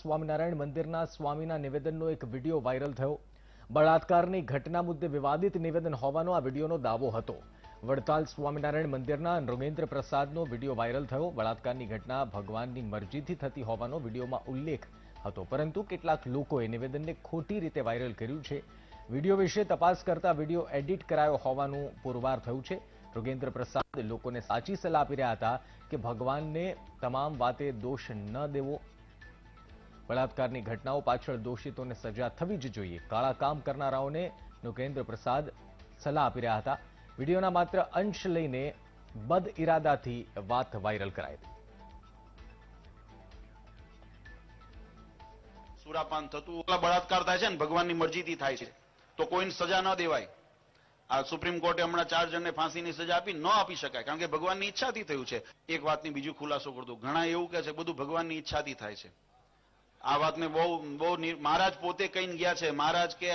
સ્વામિનારાયણ મંદિરના સ્વામીના નિવેદનનો એક વિડીયો વાયરલ થયો બળાત્કારની ઘટના મુદ્દે વિવાદિત નિવેદન હોવાનો આ વિડીયોનો દાવો હતો વડતાલ સ્વામિનારાયણ મંદિરના નૃગેન્દ્ર પ્રસાદનો વિડીયો વાયરલ થયો બળાત્કારની ઘટના ભગવાનની મરજીથી થતી હોવાનો વિડીયોમાં ઉલ્લેખ હતો પરંતુ કેટલાક લોકોએ નિવેદનને ખોટી રીતે વાયરલ કર્યું છે વિડીયો વિશે તપાસ કરતા વિડીયો એડિટ કરાયો હોવાનું પુરવાર થયું છે રોગેન્દ્ર પ્રસાદ લોકોને સાચી સલાહ આપી રહ્યા હતા કે ભગવાનને તમામ વાતે દોષ ન દેવો બળાત્કારની ઘટનાઓ પાછળ દોષિતોને સજા થવી જ જોઈએ કાળા કામ કરનારાઓને નોગેન્દ્ર પ્રસાદ સલાહ આપી રહ્યા હતા વિડીયોના માત્ર અંશ લઈને બદ ઇરાદાથી વાત વાયરલ કરાઈ હતી સુરાપાન થતું બળાત્કાર થાય છે ને ભગવાનની મરજીથી થાય છે તો કોઈને સજા ન દેવાય આ સુપ્રીમ કોર્ટે હમણાં ચાર જણને ફાંસીની સજા આપી ન આપી શકાય કારણ કે ભગવાનની ઈચ્છાથી થયું છે એક વાતની બીજું ખુલાસો કરતો ઘણા એવું કહે છે બધું ભગવાનની ઈચ્છાથી થાય છે આ વાતને બહુ બહુ મહારાજ પોતે કહીને ગયા છે મહારાજ કે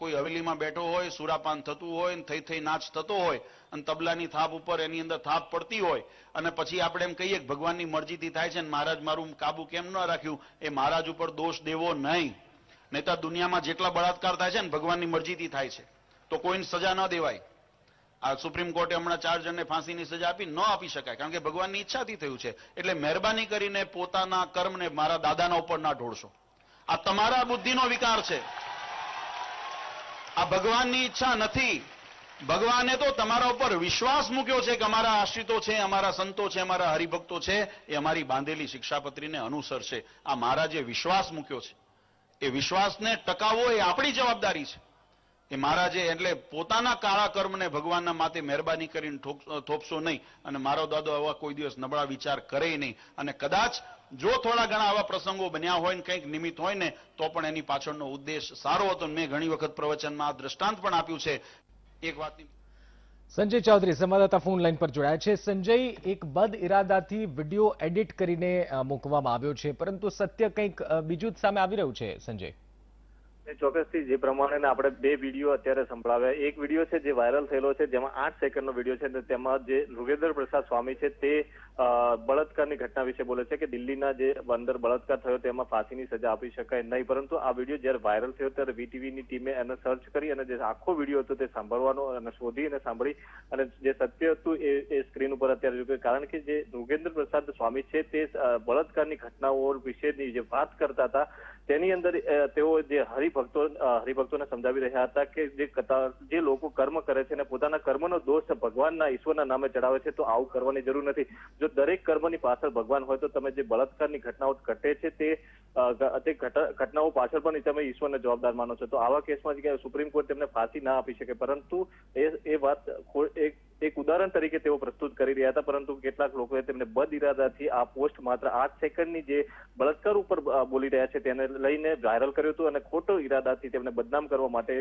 કોઈ હવેલીમાં બેઠો હોય સુરાપાન થતું હોય થઈ થઈ નાચ થતો હોય અને તબલાની થાપ ઉપર એની અંદર થાપ પડતી હોય અને પછી આપણે એમ કહીએ કે ભગવાનની મરજીથી થાય છે અને મહારાજ મારું કાબુ કેમ ન રાખ્યું એ મહારાજ ઉપર દોષ દેવો નહીં નહીં તો દુનિયામાં જેટલા બળાત્કાર થાય છે ને ભગવાનની મરજીથી થાય છે તો કોઈને સજા ન દેવાય આ સુપ્રીમ કોર્ટે હમણાં ચાર જણને ફાંસીની સજા આપી ન આપી શકાય કારણ કે ભગવાનની ઈચ્છાથી થયું છે એટલે મહેરબાની કરીને પોતાના કર્મને મારા દાદાના ઉપર ના ઢોળશો આ તમારા બુદ્ધિનો વિકાર છે આ ભગવાનની ઈચ્છા નથી ભગવાને તો તમારા ઉપર વિશ્વાસ મૂક્યો છે કે અમારા આશ્રિતો છે અમારા સંતો છે અમારા હરિભક્તો છે એ અમારી બાંધેલી શિક્ષાપત્રીને અનુસરશે આ મારા જે વિશ્વાસ મૂક્યો છે એ વિશ્વાસને ટકાવવો એ આપણી જવાબદારી છે કે મહારાજે એટલે પોતાના કાળા કર્મને ભગવાનના માથે મહેરબાની કરીને થોપશો નહીં અને મારો દાદો આવા કોઈ દિવસ નબળા વિચાર કરે નહીં અને કદાચ જો થોડા ઘણા આવા પ્રસંગો બન્યા હોય ને કંઈક નિમિત્ત હોય ને તો પણ એની પાછળનો ઉદ્દેશ સારો હતો મેં ઘણી વખત પ્રવચનમાં આ દ્રષ્ટાંત પણ આપ્યું છે એક વાતની સંજય ચૌધરી સંવાદદાતા ફોન લાઈન પર જોડાયા છે સંજય એક બદ ઇરાદાથી વિડીયો એડિટ કરીને મૂકવામાં આવ્યો છે પરંતુ સત્ય કંઈક બીજું જ સામે આવી રહ્યું છે સંજય ચોક્કસથી જે પ્રમાણે આપણે બે વિડીયો અત્યારે સંભળાવ્યા એક વિડીયો છે જે વાયરલ થયેલો છે જેમાં આઠ સેકન્ડનો વિડીયો છે તેમાં જે મૃગેન્દ્ર પ્રસાદ સ્વામી છે તે બળાત્કારની ઘટના વિશે બોલે છે કે દિલ્હીના જે અંદર બળાત્કાર થયો તેમાં ફાંસીની સજા આપી શકાય નહીં પરંતુ આ વિડીયો જ્યારે વાયરલ થયો ત્યારે વીટીવીની ટીમે એને સર્ચ કરી અને જે આખો વિડીયો હતો તે સાંભળવાનો અને શોધી અને સાંભળી અને જે સત્ય હતું એ એ સ્ક્રીન ઉપર અત્યારે જોયું કારણ કે જે મૃગેન્દ્ર પ્રસાદ સ્વામી છે તે બળાત્કારની ઘટનાઓ વિશેની જે વાત કરતા હતા તેની અંદર તેઓ જે હરિભક્તો હરિભક્તોને સમજાવી રહ્યા હતા કે જે જે લોકો કર્મ કરે છે અને પોતાના કર્મનો દોષ ભગવાનના ઈશ્વરના નામે ચડાવે છે તો આવું કરવાની જરૂર નથી જો દરેક કર્મની પાછળ ભગવાન હોય તો તમે જે બળાત્કારની ઘટનાઓ ઘટે છે તે તે ઘટનાઓ પાછળ પણ તમે ઈશ્વરને જવાબદાર માનો છો તો આવા કેસમાં સુપ્રીમ કોર્ટ તેમને ફાંસી ના આપી શકે પરંતુ એ એ વાત એક એક ઉદાહરણ તરીકે તેઓ પ્રસ્તુત કરી રહ્યા હતા પરંતુ કેટલાક લોકોએ તેમને બદ ઇરાદાથી આ પોસ્ટ માત્ર આઠ સેકન્ડની જે બળાત્કાર ઉપર બોલી રહ્યા છે તેને લઈને વાયરલ કર્યું હતું અને ખોટો ઇરાદાથી તેમને બદનામ કરવા માટે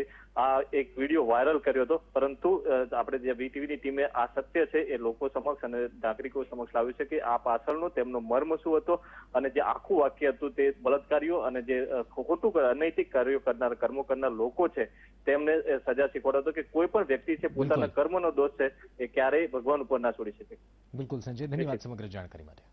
આ એક વિડીયો વાયરલ કર્યો હતો પરંતુ આપણે જે વીટીવીની ટીમે આ સત્ય છે એ લોકો સમક્ષ અને નાગરિકો સમક્ષ લાવ્યું છે કે આ પાછળનો તેમનો મર્મ શું હતો અને જે આખું વાક્ય હતું તે બળાત્કારીઓ અને જે ખોટું અનૈતિક કાર્યો કરનાર કર્મો કરનાર લોકો છે તેમને સજા શીખવાડ્યો હતો કે કોઈ પણ વ્યક્તિ છે પોતાના કર્મનો દોષ છે એ ક્યારેય ભગવાન ઉપર ના છોડી શકે બિલકુલ સંજય ધન્યવાદ સમગ્ર જાણકારી માટે